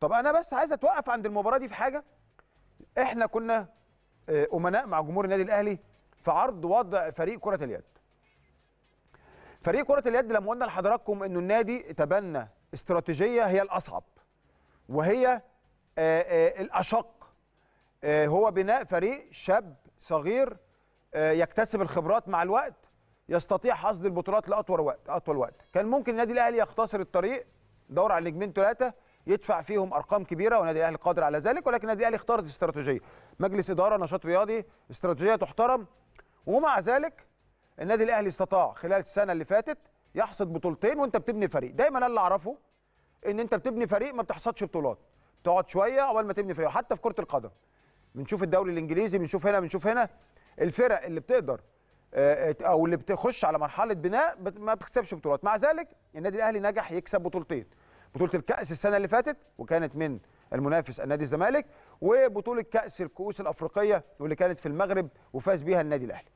طب انا بس عايز اتوقف عند المباراه دي في حاجه احنا كنا آه، امناء مع جمهور النادي الاهلي في عرض وضع فريق كره اليد فريق كره اليد لما قلنا لحضراتكم انه النادي تبنى استراتيجيه هي الاصعب وهي آه، آه، الاشق هو بناء فريق شاب صغير يكتسب الخبرات مع الوقت يستطيع حصد البطولات لاطول وقت اطول وقت كان ممكن النادي الاهلي يختصر الطريق دور على نجمين ثلاثه يدفع فيهم ارقام كبيره والنادي الاهلي قادر على ذلك ولكن النادي الاهلي اختارت استراتيجيه مجلس اداره نشاط رياضي استراتيجيه تحترم ومع ذلك النادي الاهلي استطاع خلال السنه اللي فاتت يحصد بطولتين وانت بتبني فريق دايما انا اللي اعرفه ان انت بتبني فريق ما بتحصدش بطولات تقعد شويه عقبال ما تبني فريق حتى في كره القدم بنشوف الدوري الانجليزي بنشوف هنا بنشوف هنا الفرق اللي بتقدر آه، آه، او اللي بتخش على مرحله بناء ما بتكسبش بطولات مع ذلك النادي الاهلي نجح يكسب بطولتين بطوله الكاس السنه اللي فاتت وكانت من المنافس النادي الزمالك وبطوله كاس الكؤوس الافريقيه واللي كانت في المغرب وفاز بيها النادي الاهلي